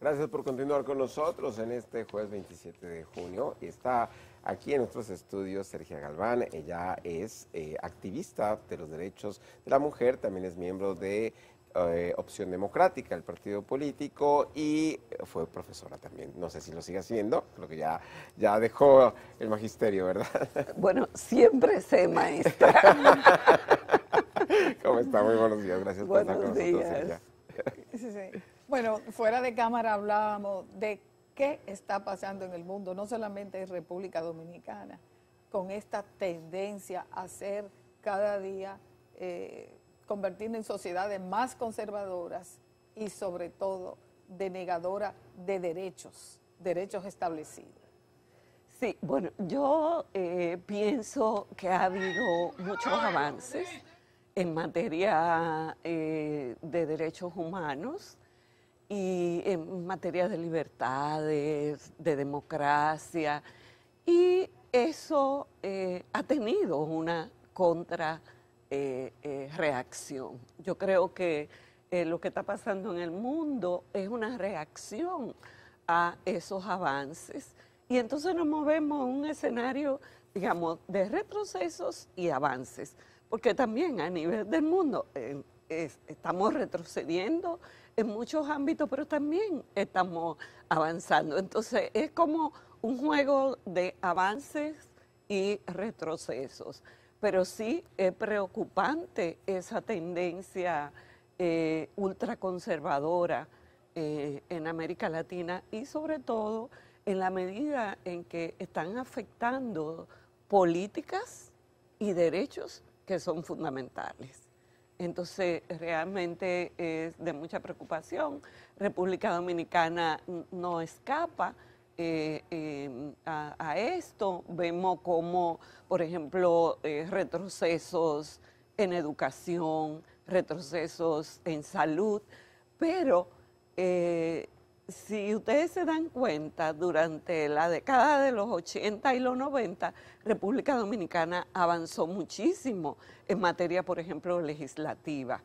Gracias por continuar con nosotros en este jueves 27 de junio. y Está aquí en nuestros estudios Sergio Galván. Ella es eh, activista de los derechos de la mujer, también es miembro de eh, Opción Democrática, el partido político, y fue profesora también. No sé si lo sigue haciendo, creo que ya, ya dejó el magisterio, ¿verdad? Bueno, siempre sé maestra. ¿Cómo está? Muy buenos días, gracias por estar con días. nosotros. Bueno, fuera de cámara hablábamos de qué está pasando en el mundo, no solamente en República Dominicana, con esta tendencia a ser cada día, eh, en sociedades más conservadoras y sobre todo denegadora de derechos, derechos establecidos. Sí, bueno, yo eh, pienso que ha habido muchos avances en materia eh, de derechos humanos y en materia de libertades, de democracia, y eso eh, ha tenido una contrarreacción. Eh, eh Yo creo que lo que está pasando en el mundo es una reacción a esos avances y entonces nos movemos a un escenario, digamos, de retrocesos y avances porque también a nivel del mundo estamos retrocediendo en muchos ámbitos, pero también estamos avanzando. Entonces es como un juego de avances y retrocesos. Pero sí es preocupante esa tendencia eh, ultraconservadora eh, en América Latina y sobre todo en la medida en que están afectando políticas y derechos que son fundamentales. Entonces, realmente es de mucha preocupación. República Dominicana no escapa eh, em, a, esto. Vemos como, por ejemplo, eh, retrocesos en educación, retrocesos en salud, pero eh, si ustedes se dan cuenta, durante la década de los 80 y los 90, República Dominicana avanzó muchísimo en materia, por ejemplo, legislativa,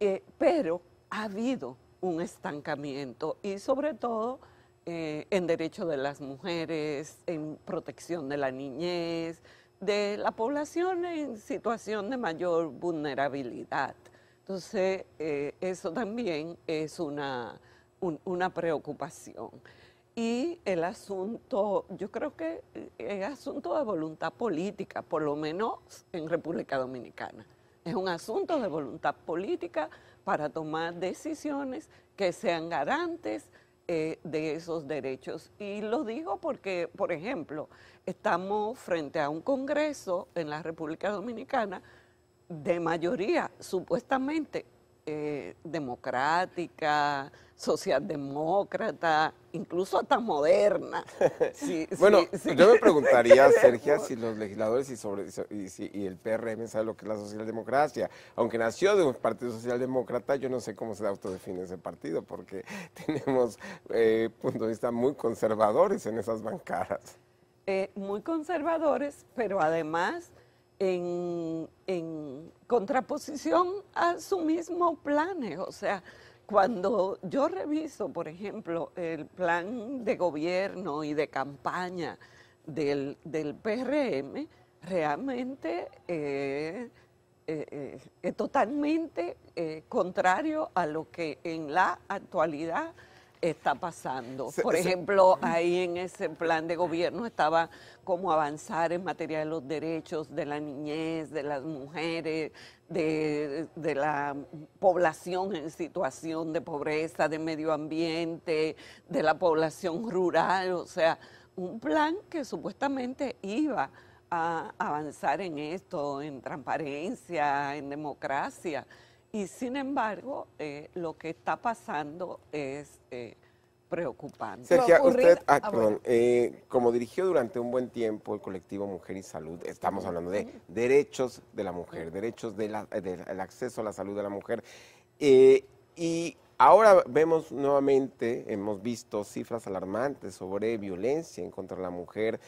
eh, pero ha habido un estancamiento y sobre todo eh, en derechos de las mujeres, en protección de la niñez, de la población en situación de mayor vulnerabilidad. Entonces, eh, eso también es una una preocupación. Y el asunto, yo creo que es eh, asunto de voluntad política, por lo menos en República Dominicana. Es un asunto de voluntad política para tomar decisiones que sean garantes eh, de esos derechos. Y lo digo porque, por ejemplo, estamos frente a un Congreso en la República Dominicana de mayoría supuestamente eh, democrática, socialdemócrata, incluso hasta moderna. bueno, yo me preguntaría, Sergio, si los legisladores y, sobre, el PRM sabe lo que es la socialdemocracia. Aunque nació de un partido socialdemócrata, yo no sé cómo se autodefine ese partido, porque tenemos eh, punto puntos de vista muy conservadores en esas bancadas. Eh, muy conservadores, pero además en, contraposición a su mismo planes. Eh, o sea, cuando yo reviso, por ejemplo, el plan de gobierno y de campaña del, PRM, realmente eh, eh, es totalmente contrario a lo que en la actualidad está pasando. Por ejemplo, ahí en ese plan de gobierno estaba como avanzar en materia de los derechos de la niñez, de las mujeres, de, la población en situación de pobreza, de medio ambiente, de la población rural, o sea, un plan que supuestamente iba a avanzar en esto, en transparencia, en democracia. Y sin embargo, eh, lo que está pasando es eh, preocupante. Sergio, usted, ah, ah, eh, como dirigió durante un buen tiempo el colectivo Mujer y Salud, estamos hablando de derechos de la mujer, derechos del acceso a la salud de la mujer. y Ahora vemos nuevamente, hemos visto cifras alarmantes sobre violencia en contra de la mujer,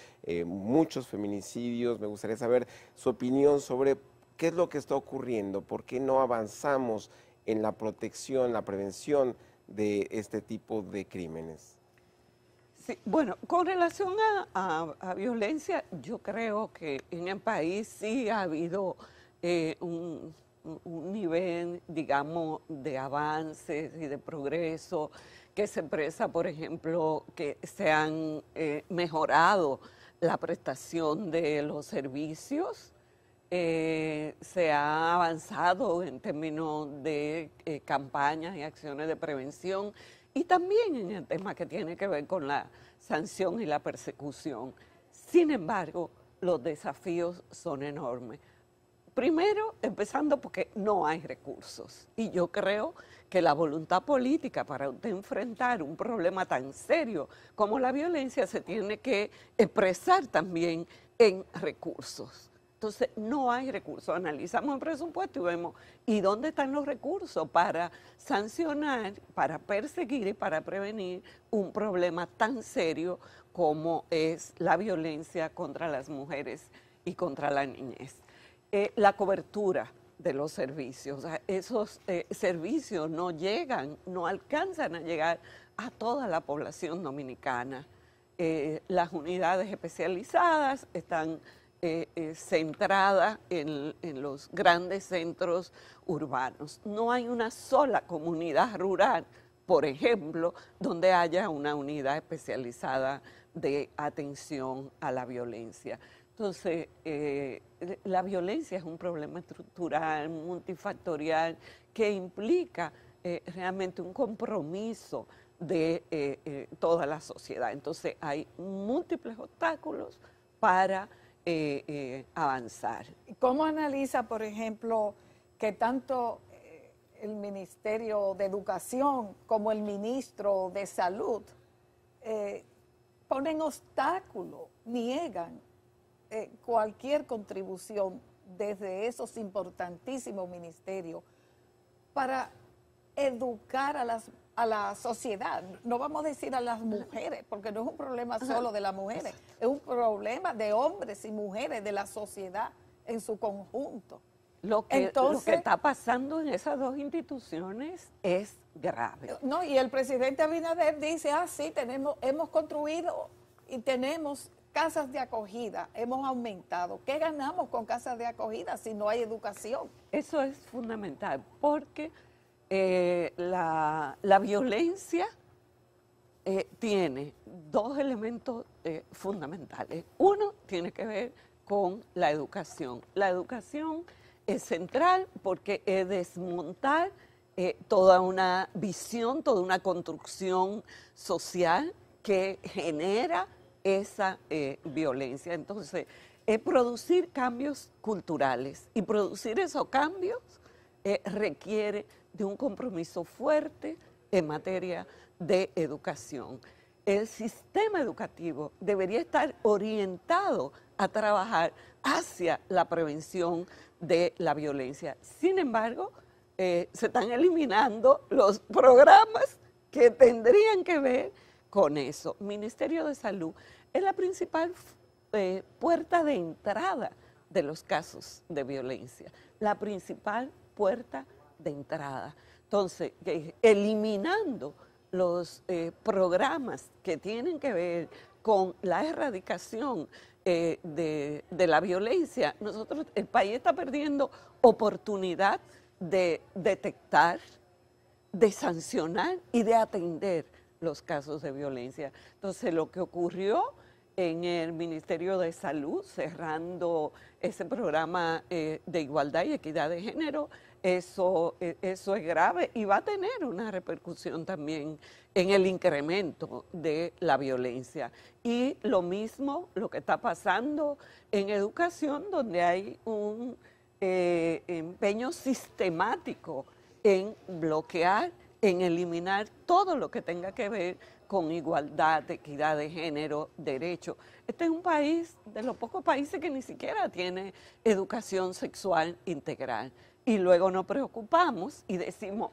muchos feminicidios. Me gustaría saber su opinión sobre ¿Qué es lo que está ocurriendo? ¿Por qué no avanzamos en la protección, la prevención de este tipo de crímenes? bueno, con relación a, violencia, yo creo que en el país sí ha habido eh, un, nivel, digamos, de avances y de progreso que se expresa, por ejemplo, que se han eh, mejorado la prestación de los servicios eh, se ha avanzado en términos de eh, campañas y acciones de prevención y también en el tema que tiene que ver con la sanción y la persecución. Sin embargo, los desafíos son enormes. Primero, empezando porque no hay recursos. Y yo creo que la voluntad política para enfrentar un problema tan serio como la violencia se tiene que expresar también en recursos. Entonces, no hay recursos. Analizamos el presupuesto y vemos, ¿y dónde están los recursos para sancionar, para perseguir y para prevenir un problema tan serio como es la violencia contra las mujeres y contra la niñez? Eh, la cobertura de los servicios. esos eh, servicios no llegan, no alcanzan a llegar a toda la población dominicana. Eh, las unidades especializadas están eh, eh, centrada en, los grandes centros urbanos. No hay una sola comunidad rural, por ejemplo, donde haya una unidad especializada de atención a la violencia. Entonces, eh, la violencia es un problema estructural, multifactorial, que implica realmente un compromiso de toda la sociedad. Entonces, hay múltiples obstáculos para eh, eh, avanzar. ¿Cómo analiza, por ejemplo, que tanto eh, el Ministerio de Educación como el Ministro de Salud ponen obstáculo, niegan cualquier contribución desde esos importantísimos ministerios para educar a las a la sociedad, no vamos a decir a las mujeres, porque no es un problema solo de las mujeres, es un problema de hombres y mujeres, de la sociedad en su conjunto. Lo que, está pasando en esas dos instituciones es grave. No, y el presidente Abinader dice, ah, sí, tenemos, hemos construido y tenemos casas de acogida, hemos aumentado. ¿Qué ganamos con casas de acogida si no hay educación? Eso es fundamental, porque eh, la, violencia eh, tiene dos elementos eh, fundamentales. Uno tiene que ver con la educación. La educación es central porque es desmontar toda una visión, toda una construcción social que genera esa violencia. Entonces, es producir cambios culturales y producir esos cambios requiere de un compromiso fuerte en materia de educación. El sistema educativo debería estar orientado a trabajar hacia la prevención de la violencia. Sin embargo, eh, se están eliminando los programas que tendrían que ver con eso. Ministerio de Salud es la principal eh, puerta de entrada de los casos de violencia, la principal puerta de de entrada. Entonces, eliminando los eh, programas que tienen que ver con la erradicación eh, de, la violencia, nosotros, el país está perdiendo oportunidad de detectar, de sancionar y de atender los casos de violencia. Entonces, lo que ocurrió en el Ministerio de Salud, cerrando ese programa eh, de igualdad y equidad de género, eso, e, eso es grave y va a tener una repercusión también en el incremento de la violencia. Y lo mismo lo que está pasando en educación, donde hay un eh, empeño sistemático en bloquear, en eliminar todo lo que tenga que ver con igualdad, equidad de género, derecho. Este es un país de los pocos países que ni siquiera tiene educación sexual integral y luego nos preocupamos y decimos,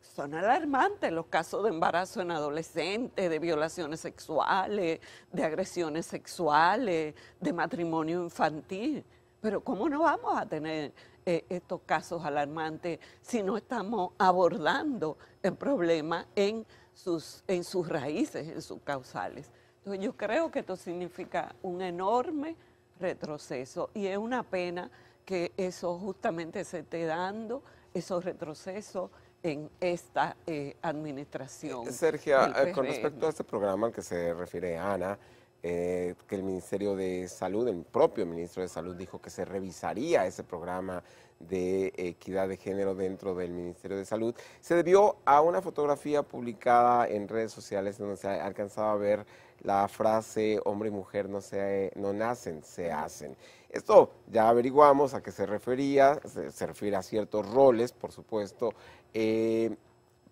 son alarmantes los casos de embarazo en adolescentes, de violaciones sexuales, de agresiones sexuales, de matrimonio infantil. Pero ¿cómo no vamos a tener eh, estos casos alarmantes si no estamos abordando el problema en sus, en sus raíces, en sus causales? Entonces yo creo que esto significa un enorme retroceso y es una pena que eso justamente se esté dando, esos retrocesos en esta eh, administración. Eh, Sergio, eh, con respecto a este programa al que se refiere Ana, eh, que el Ministerio de Salud, el propio ministro de Salud dijo que se revisaría ese programa de equidad de género dentro del Ministerio de Salud, se debió a una fotografía publicada en redes sociales donde se alcanzaba a ver la frase hombre y mujer no, se, no nacen, se hacen. Esto ya averiguamos a qué se refería, se, refiere a ciertos roles, por supuesto, eh,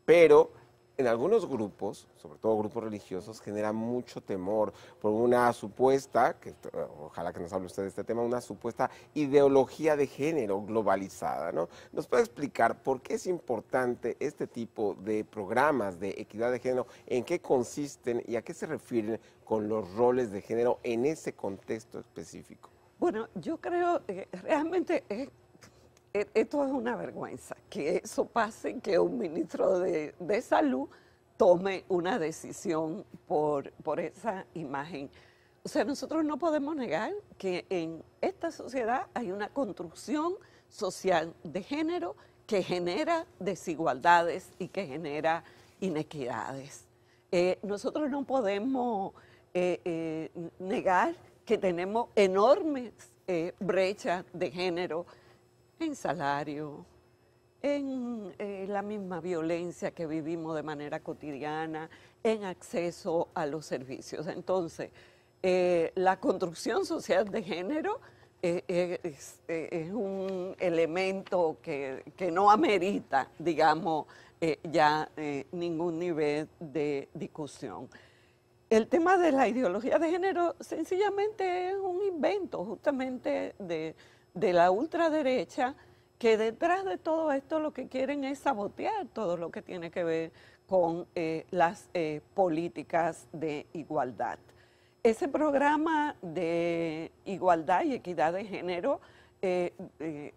pero en algunos grupos, sobre todo grupos religiosos, genera mucho temor por una supuesta, ojalá que nos hable usted de este tema, una supuesta ideología de género globalizada, ¿no? ¿Nos puede explicar por qué es importante este tipo de programas de equidad de género, en qué consisten y a qué se refieren con los roles de género en ese contexto específico? Bueno, yo creo que eh, realmente es e, esto es una vergüenza, que eso pase, que un ministro de, salud tome una decisión por, esa imagen. O sea, nosotros no podemos negar que en esta sociedad hay una construcción social de género que genera desigualdades y que genera inequidades. Eh, nosotros no podemos eh, eh, negar que tenemos enormes brechas de género en salario, en eh, la misma violencia que vivimos de manera cotidiana, en acceso a los servicios. Entonces, eh, la construcción social de género eh, es, un elemento que, no amerita, digamos, ya ningún nivel de discusión. El tema de la ideología de género sencillamente es un invento justamente de, de la ultraderecha que detrás de todo esto lo que quieren es sabotear todo lo que tiene que ver con eh, las eh, políticas de igualdad. Ese programa de igualdad y equidad de género eh,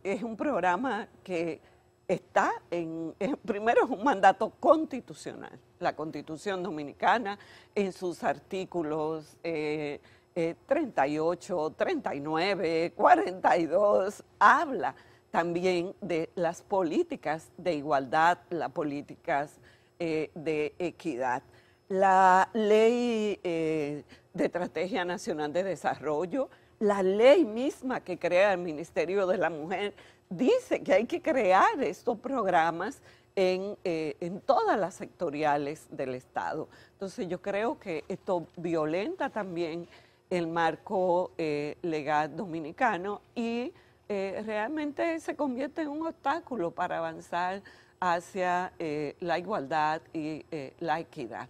es un programa que está en, primero es un mandato constitucional, la constitución dominicana en sus artículos. 38, 39, 42, habla también de las políticas de igualdad, las políticas eh, de equidad. La ley eh, de Estrategia Nacional de Desarrollo, la ley misma que crea el Ministerio de la Mujer, dice que hay que crear estos programas en, eh, en, todas las sectoriales del Estado. Entonces yo creo que esto violenta también el marco eh, legal dominicano y eh, realmente se convierte en un obstáculo para avanzar hacia eh, la igualdad y la equidad.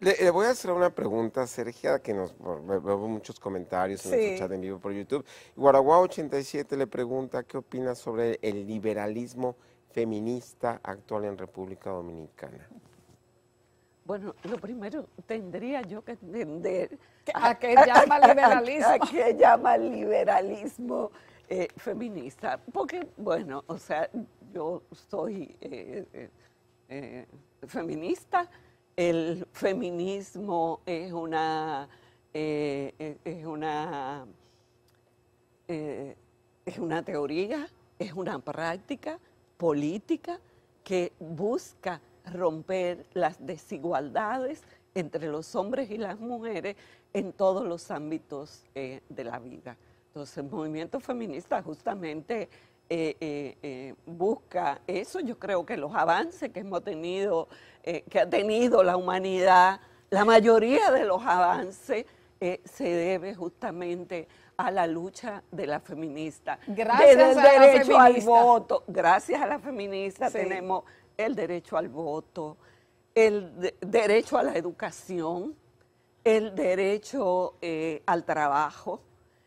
Le, voy a hacer una pregunta, Sergio, que nos vemos muchos comentarios en el chat en vivo por YouTube. Guaragua 87 le pregunta qué opina sobre el liberalismo feminista actual en República Dominicana. Bueno, lo primero tendría yo que entender a qué llama liberalismo. llama eh, liberalismo feminista. Porque, bueno, o sea, yo soy eh, eh, feminista. El feminismo es una es una es una teoría, es una práctica política que busca romper las desigualdades entre los hombres y las mujeres en todos los ámbitos eh, de la vida. Entonces, el movimiento feminista justamente eh, eh, busca eso. Yo creo que los avances que hemos tenido, que ha tenido la humanidad, la mayoría de los avances se debe justamente a la lucha de la feminista. Gracias a la feminista. voto. Gracias a la feminista tenemos el derecho al voto, el derecho a la educación, el derecho eh, al trabajo,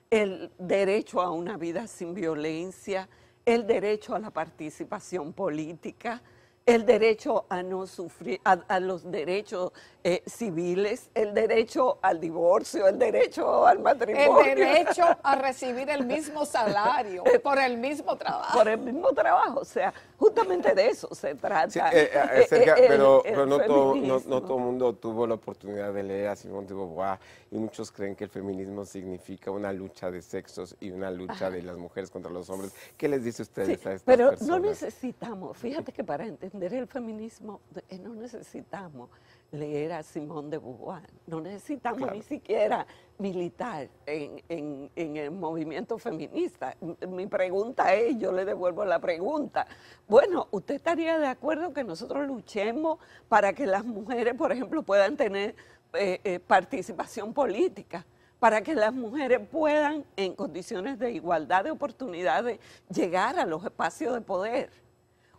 el derecho a una vida sin violencia, el derecho a la participación política, el derecho a no sufrir, a, los derechos eh, civiles, el derecho al divorcio, el derecho al matrimonio. El derecho a recibir el mismo salario por el mismo trabajo. Por el mismo trabajo, o sea, Justamente de eso se trata. Eh, eh, eh, pero, no, todo, el mundo tuvo la oportunidad de leer a Simón de Beauvoir y muchos creen que el feminismo significa una lucha de sexos y una lucha de las mujeres contra los hombres. ¿Qué les dice usted a estas Pero no necesitamos, fíjate que para entender el feminismo no necesitamos leer a Simón de Beauvoir. No necesitamos ni siquiera militar en, el movimiento feminista. Mi pregunta es, yo le devuelvo la pregunta. Bueno, ¿usted estaría de acuerdo que nosotros luchemos para que las mujeres, por ejemplo, puedan tener eh, eh, participación política? para que las mujeres puedan, en condiciones de igualdad de oportunidades, llegar a los espacios de poder.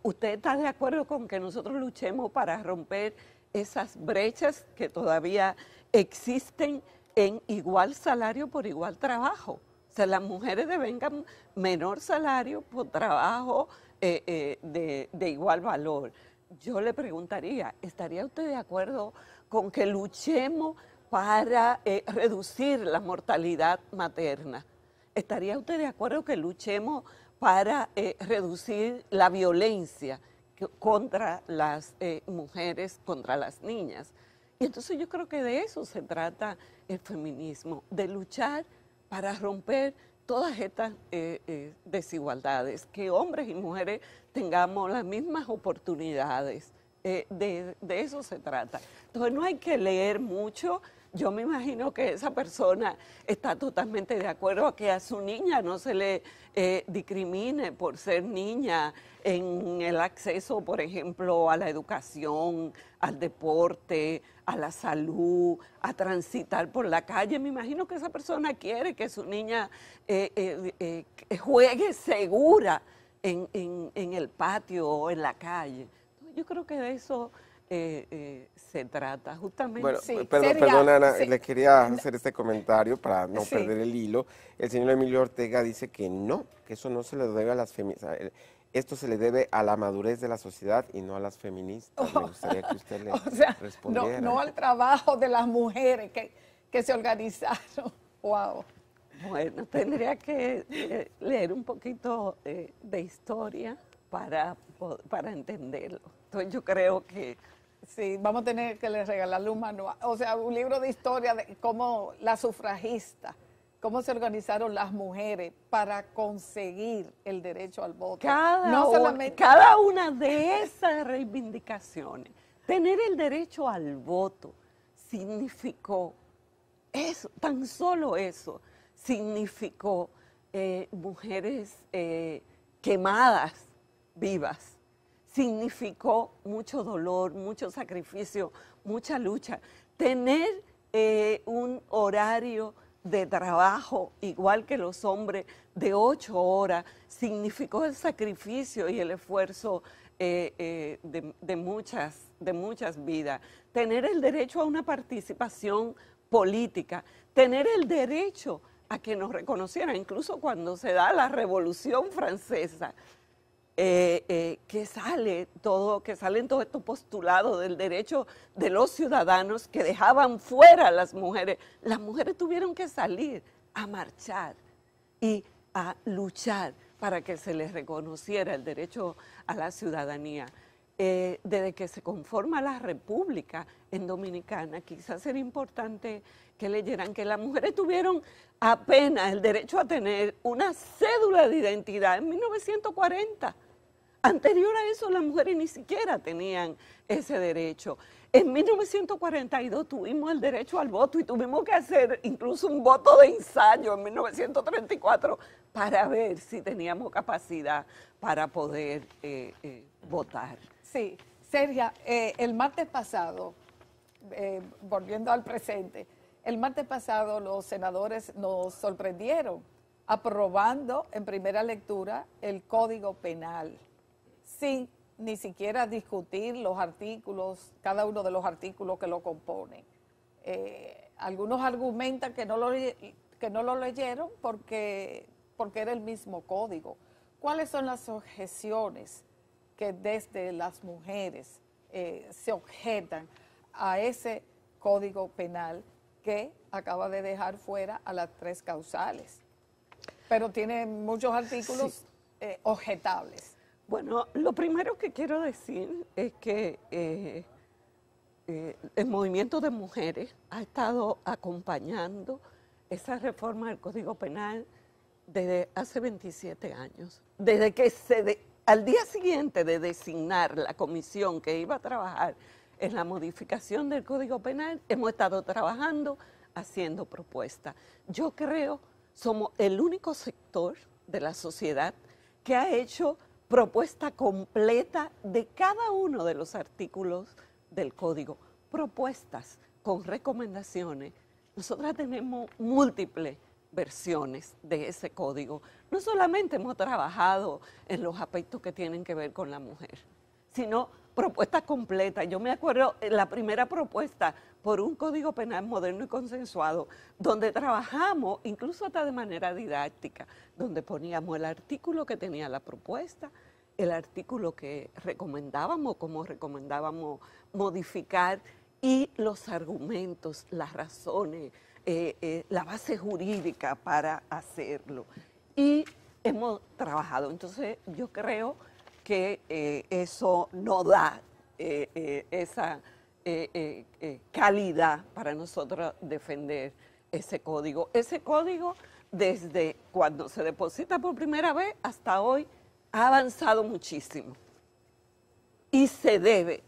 ¿Usted está de acuerdo con que nosotros luchemos para romper esas brechas que todavía existen en igual salario por igual trabajo. O sea, las mujeres devengan menor salario por trabajo eh, eh, de, igual valor. Yo le preguntaría, ¿estaría usted de acuerdo con que luchemos para eh, reducir la mortalidad materna. ¿Estaría usted de acuerdo que luchemos para reducir la violencia? contra las eh, mujeres, contra las niñas. Y entonces yo creo que de eso se trata el feminismo, de luchar para romper todas estas eh, eh, desigualdades, que hombres y mujeres tengamos las mismas oportunidades. de, eso se trata. Entonces no hay que leer mucho, yo me imagino que esa persona está totalmente de acuerdo a que a su niña no se le eh, discrimine por ser niña en el acceso, por ejemplo, a la educación, al deporte, a la salud, a transitar por la calle. Me imagino que esa persona quiere que su niña eh, eh, juegue segura en, el patio o en la calle. Yo creo que eso eh, eh, se trata, justamente. perdón, Ana, le quería hacer este comentario para no perder el hilo. El señor Emilio Ortega dice que no, que eso no se le debe a las feministas. Eh, esto se le debe a la madurez de la sociedad y no a las feministas. Me gustaría que usted le respondiera. No, al trabajo de las mujeres que, que se organizaron. ¡Wow! Bueno, tendría que eh, leer un poquito eh, de historia para, para entenderlo. Entonces yo creo que Sí, vamos a tener que le regalarle un manual, o sea, un libro de historia de cómo la sufragista, cómo se organizaron las mujeres para conseguir el derecho al voto. Cada, una de esas reivindicaciones, tener el derecho al voto, significó eso, tan solo eso, significó eh, mujeres eh, quemadas vivas significó mucho dolor, mucho sacrificio, mucha lucha. Tener eh, un horario de trabajo, igual que los hombres, de ocho horas, significó el sacrificio y el esfuerzo eh, eh, de, muchas, de muchas vidas. Tener el derecho a una participación política, tener el derecho a que nos reconocieran, incluso cuando se da la Revolución Francesa, eh, eh, que sale todo, que salen todos estos postulados del derecho de los ciudadanos que dejaban fuera a las mujeres. Las mujeres tuvieron que salir a marchar y a luchar para que se les reconociera el derecho a la ciudadanía. Eh, desde que se conforma la República en Dominicana, quizás era importante que leyeran que las mujeres tuvieron apenas el derecho a tener una cédula de identidad en 1940 Anterior a eso, las mujeres ni siquiera tenían ese derecho. En 1942 tuvimos el derecho al voto y tuvimos que hacer incluso un voto de ensayo en 1934 para ver si teníamos capacidad para poder eh, eh, votar. Sí, Sergio, eh, el martes pasado, volviendo al presente, el martes pasado los senadores nos sorprendieron aprobando en primera lectura el Código Penal sin ni siquiera discutir los artículos, cada uno de los artículos que lo componen. Eh, algunos argumentan que no, lo, que no lo leyeron porque, porque era el mismo código. ¿Cuáles son las objeciones que desde las mujeres eh, se objetan a ese código penal que acaba de dejar fuera a las tres causales? Pero tiene muchos artículos eh, objetables. Bueno, lo primero que quiero decir es que eh, eh, el movimiento de mujeres ha estado acompañando esa reforma del Código Penal desde hace 27 años. Desde que se al día siguiente de designar la comisión que iba a trabajar en la modificación del Código Penal, hemos estado trabajando, haciendo propuestas. Yo creo somos el único sector de la sociedad que ha hecho propuesta completa de cada uno de los artículos del código, propuestas con recomendaciones. Nosotras tenemos múltiples versiones de ese código. No solamente hemos trabajado en los aspectos que tienen que ver con la mujer, sino propuesta completa. Yo me acuerdo, eh, la primera propuesta por un código penal moderno y consensuado, donde trabajamos incluso hasta de manera didáctica, donde poníamos el artículo que tenía la propuesta, el artículo que recomendábamos, cómo recomendábamos modificar y los argumentos, las razones, eh, eh, la base jurídica para hacerlo. Y hemos trabajado. Entonces yo creo que eh, eso no da esa eh, eh, eh, calidad para nosotros defender ese código. Ese código, desde cuando se deposita por primera vez hasta hoy, ha avanzado muchísimo. Y se debe,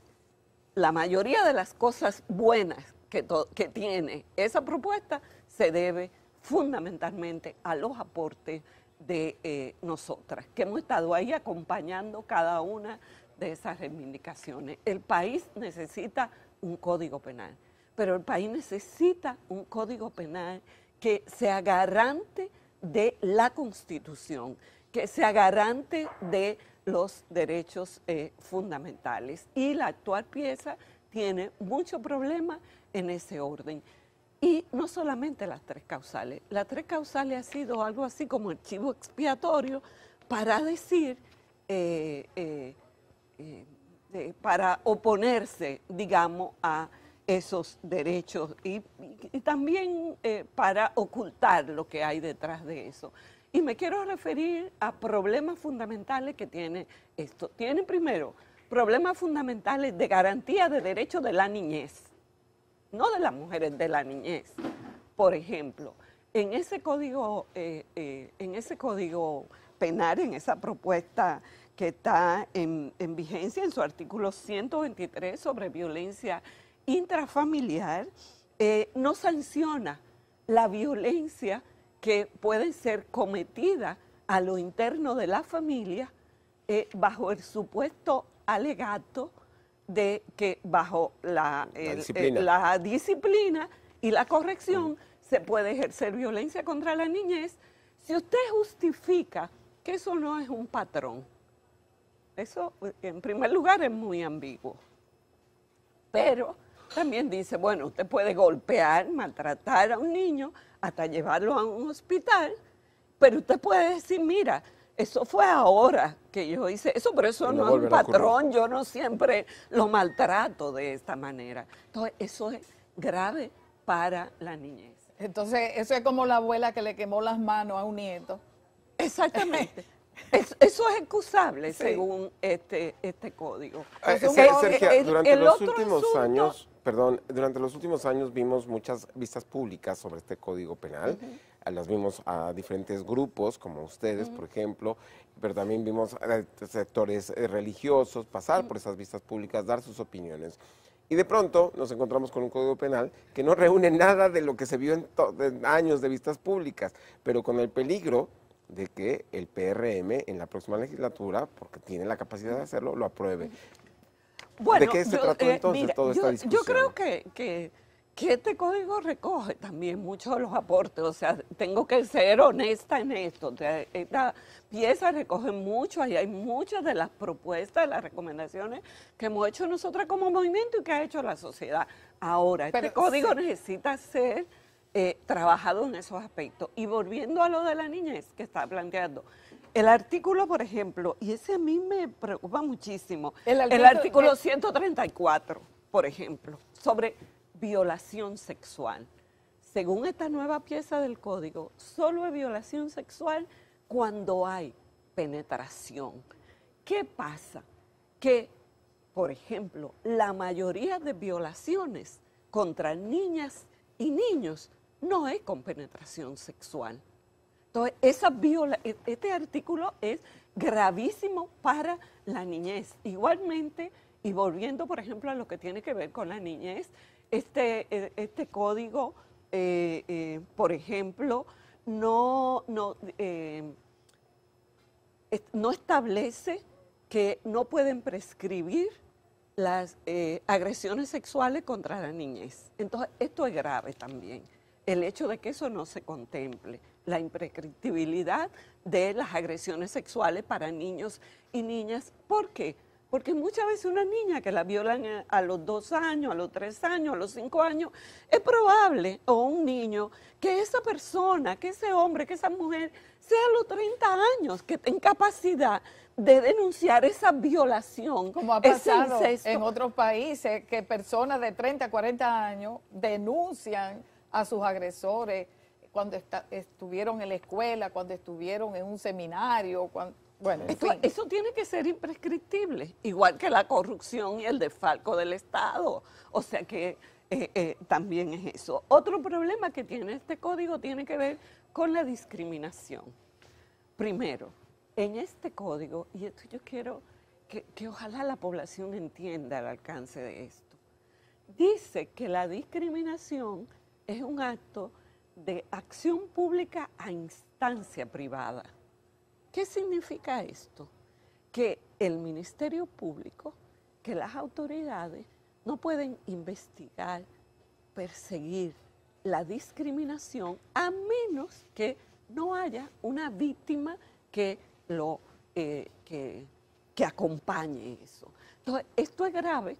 la mayoría de las cosas buenas que, que tiene esa propuesta, se debe fundamentalmente a los aportes de nosotras, que hemos estado ahí acompañando cada una de esas reivindicaciones. El país necesita un código penal, pero el país necesita un código penal que sea garante de la Constitución, que sea garante de los derechos eh, fundamentales. Y la actual pieza tiene mucho problema en ese orden. Y no solamente las tres causales, las tres causales ha sido algo así como archivo expiatorio para decir... Eh, eh, para oponerse, digamos, a esos derechos y, también eh, para ocultar lo que hay detrás de eso. Y me quiero referir a problemas fundamentales que tiene esto. Tiene primero problemas fundamentales de garantía de derechos de la niñez, no de las mujeres, de la niñez. Por ejemplo, en ese código, eh, eh, en ese código penal, en esa propuesta que está en, vigencia en su artículo 123 sobre violencia intrafamiliar, eh, no sanciona la violencia que puede ser cometida a lo interno de la familia eh, bajo el supuesto alegato de que bajo la, eh, disciplina. y la corrección mm. se puede ejercer violencia contra la niñez. Si usted justifica que eso no es un patrón, eso, eh, en primer lugar, es muy ambiguo. Pero también dice, bueno, usted puede golpear, maltratar a un niño, hasta llevarlo a un hospital, pero usted puede decir, mira, eso fue ahora que yo hice eso, pero eso no, es un patrón, yo no siempre lo maltrato de esta manera. Entonces, eso es grave para la niñez. Entonces, eso es como la abuela que le quemó las manos a un nieto. Exactamente. eso es excusable según este, este código. Ah, Sergio, durante los últimos años, perdón, durante los últimos años vimos muchas vistas públicas sobre este código penal. Ah, las vimos a diferentes grupos, como ustedes, por ejemplo, pero también vimos a eh, sectores eh, religiosos pasar por esas vistas públicas, dar sus opiniones. Y de pronto nos encontramos con un código penal que no reúne nada de lo que se vio en años de vistas públicas, pero con el peligro de que el PRM en la próxima legislatura, porque tiene la capacidad de hacerlo, lo apruebe. Bueno, ¿De qué se yo, entonces creo que, este código recoge también muchos de los aportes, o sea, tengo que ser honesta en esto, esta pieza recoge mucho, y hay muchas de las propuestas, las recomendaciones que hemos hecho nosotros como movimiento y que ha hecho la sociedad. Ahora, este código necesita ser eh, trabajado en esos aspectos. Y volviendo a lo de la niñez que estaba planteando, el artículo, por ejemplo, y ese a mí me preocupa muchísimo, el, el artículo 134, por ejemplo, sobre violación sexual. Según esta nueva pieza del código, solo es violación sexual cuando hay penetración. ¿Qué pasa? Que, por ejemplo, la mayoría de violaciones contra niñas y niños no es con penetración sexual. Entonces, esa viola, e, este artículo es gravísimo para la niñez. Igualmente, y volviendo, por ejemplo, a lo que tiene que ver con la niñez, este, e, este código, eh, eh, por ejemplo, eh, no, establece que no pueden prescribir las agresiones sexuales contra la niñez. Entonces, esto es grave también el hecho de que eso no se contemple, la imprescriptibilidad de las agresiones sexuales para niños y niñas. ¿Por qué? Porque muchas veces una niña que la violan a los dos años, a los tres años, a los cinco años, es probable, o un niño, que esa persona, que ese hombre, que esa mujer, sea a los 30 años, que tenga capacidad de denunciar esa violación. Como ha pasado en otros países, que personas de 30, 40 años denuncian a sus agresores cuando estuvieron en la escuela, cuando estuvieron en un seminario. bueno, eso tiene que ser imprescriptible, igual que la corrupción y el desfalco del Estado. O sea que eh, eh, también es eso. Otro problema que tiene este código tiene que ver con la discriminación. Primero, en este código, y esto yo quiero que, que ojalá la población entienda el alcance de esto, dice que la discriminación es un acto de acción pública a instancia privada. ¿Qué significa esto? Que el Ministerio Público, que las autoridades no pueden investigar, perseguir la discriminación a menos que no haya una víctima que lo eh, acompañe eso. Entonces, esto es grave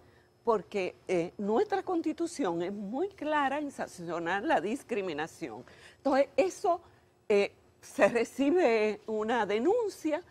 porque eh, nuestra constitución es muy clara en sancionar la discriminación. Entonces, eso eh, se recibe una denuncia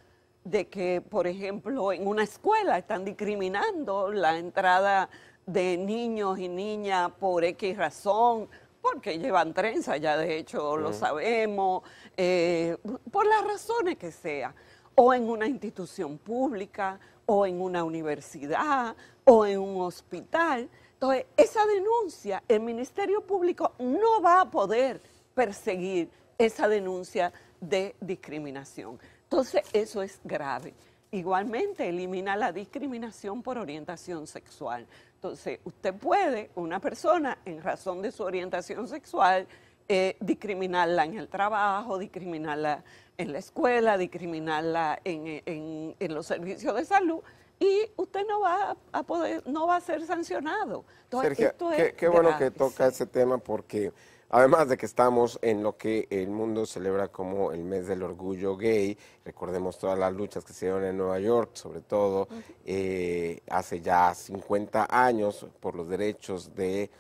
de que, por ejemplo, en una escuela están discriminando la entrada de niños y niñas por X razón, porque llevan trenza, ya de hecho lo sabemos, eh, por las razones que sea, o en una institución pública, o en una universidad, o en un hospital. Entonces, esa denuncia, el Ministerio Público no va a poder perseguir esa denuncia de discriminación. Entonces, eso es grave. Igualmente, elimina la discriminación por orientación sexual. Entonces, usted puede, una persona, en razón de su orientación sexual, eh, discriminarla en el trabajo, discriminarla en la escuela, discriminarla en los servicios de salud, y usted no va a poder, no va a ser sancionado. Sergio, qué, bueno que toca ese tema porque además de que estamos en lo que el mundo celebra como el mes del orgullo gay, recordemos todas las luchas que se dieron en Nueva York, sobre todo eh, hace ya 50 años por los derechos de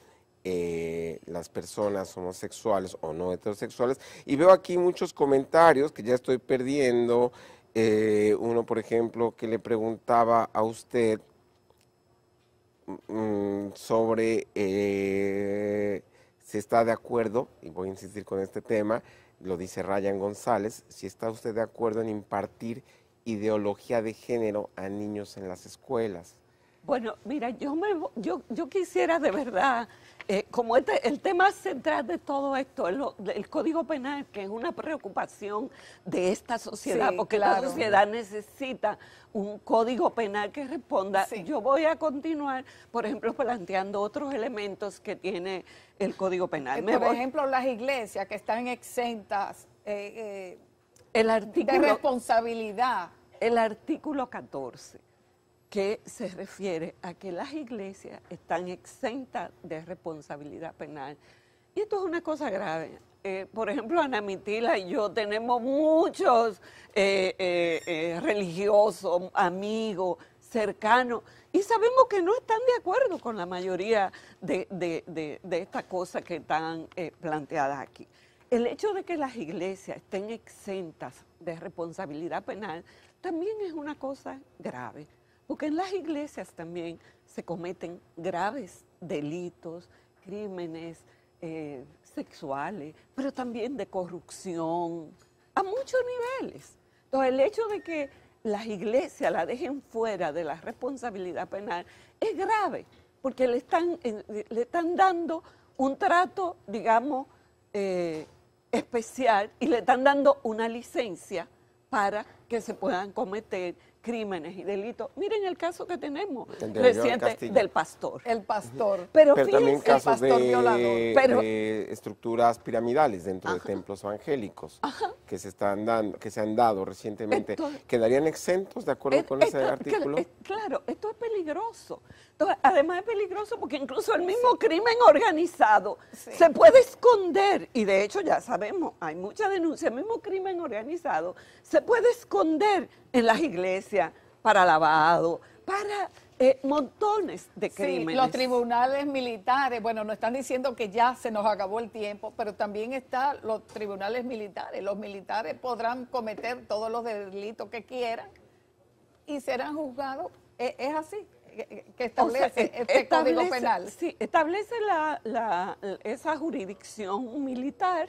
eh, las personas homosexuales o no heterosexuales. Y veo aquí muchos comentarios que ya estoy perdiendo. Eh, uno, por ejemplo, que le preguntaba a usted mm, sobre eh, si está de acuerdo, y voy a insistir con este tema, lo dice Ryan González, si está usted de acuerdo en impartir ideología de género a niños en las escuelas. Bueno, mira, yo, me, yo, yo quisiera de verdad, eh, como este, el tema central de todo esto es el, Código Penal, que es una preocupación de esta sociedad, porque la sociedad necesita un Código Penal que responda. Yo voy a continuar, por ejemplo, planteando otros elementos que tiene el Código Penal. por ejemplo, las iglesias que están exentas eh, eh, el artículo, de responsabilidad. El artículo 14 que se refiere a que las iglesias están exentas de responsabilidad penal. Y esto es una cosa grave. Eh, por ejemplo, Ana Mitila y yo tenemos muchos eh, eh, religiosos, amigos, cercanos, y sabemos que no están de acuerdo con la mayoría de, de estas cosas que están planteadas aquí. El hecho de que las iglesias estén exentas de responsabilidad penal también es una cosa grave porque en las iglesias también se cometen graves delitos, crímenes eh, sexuales, pero también de corrupción, a muchos niveles. Entonces, el hecho de que las iglesias la dejen fuera de la responsabilidad penal es grave, porque le están, eh, le están dando un trato, digamos, eh, especial y le están dando una licencia para que se puedan cometer crímenes y delitos. Miren el caso que tenemos reciente del pastor. El pastor. Pero, también casos el pastor de, violador. Eh, estructuras piramidales dentro de templos evangélicos que se están dando, que se han dado recientemente. ¿Quedarían exentos de acuerdo con ese artículo? claro, esto es peligroso. además es peligroso porque incluso el mismo crimen organizado se puede esconder y de hecho ya sabemos, hay mucha denuncia, el mismo crimen organizado se puede esconder en las iglesias para lavado, para eh, montones de crímenes. Sí, los tribunales militares, bueno, nos están diciendo que ya se nos acabó el tiempo, pero también están los tribunales militares. Los militares podrán cometer todos los delitos que quieran y serán juzgados. E-, es así que establece este código penal. Sí, establece la, esa jurisdicción militar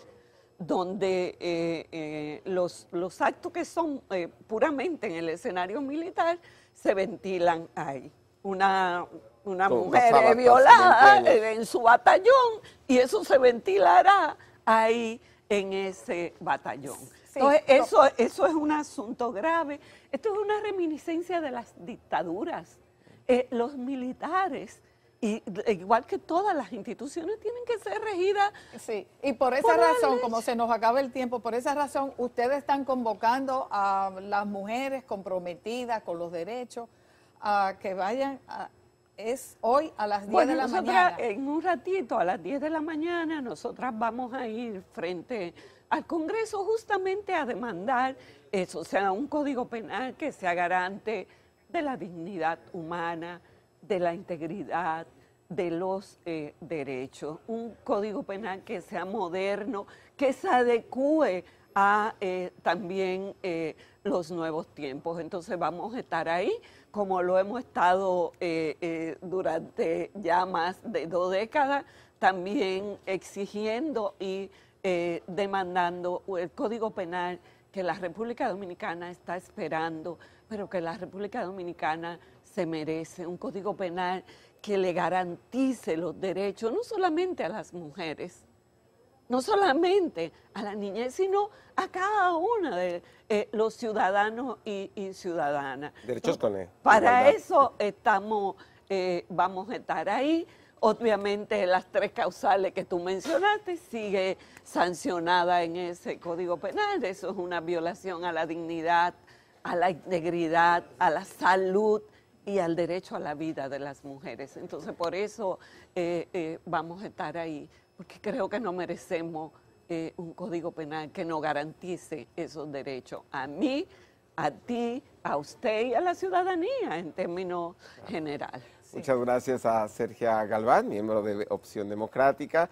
donde eh, eh, los, los, actos que son eh, puramente en el escenario militar se ventilan ahí. Una, una mujer es violada en su batallón y eso se ventilará ahí en ese batallón. Entonces, eso, eso es un asunto grave. Esto es una reminiscencia de las dictaduras. los militares y igual que todas las instituciones tienen que ser regidas. Sí, y por esa razón, como se nos acaba el tiempo, por esa razón ustedes están convocando a las mujeres comprometidas con los derechos a que vayan es hoy a las 10 de la mañana. En un ratito, a las 10 de la mañana, nosotras vamos a ir frente al Congreso justamente a demandar eso, o sea, un código penal que sea garante de la dignidad humana, de la integridad, de los eh, derechos, un código penal que sea moderno, que se adecue a eh, también eh, los nuevos tiempos. Entonces vamos a estar ahí, como lo hemos estado durante ya más de dos décadas, también exigiendo y demandando el código penal que la República Dominicana está esperando, pero que la República Dominicana se merece, un código penal que le garantice los derechos, no solamente a las mujeres, no solamente a las niñas, sino a cada una de eh, los ciudadanos y, ciudadanas. Derechos con él. Para eso estamos, eh, vamos a estar ahí. Obviamente las tres causales que tú mencionaste sigue sancionada en ese código penal. Eso es una violación a la dignidad, a la integridad, a la salud, y al derecho a la vida de las mujeres. Entonces, por eso eh, eh, vamos a estar ahí, porque creo que no merecemos eh, un código penal que no garantice esos derechos a mí, a ti, a usted y a la ciudadanía en términos generales. Muchas gracias a Sergio Galván, miembro de Opción Democrática.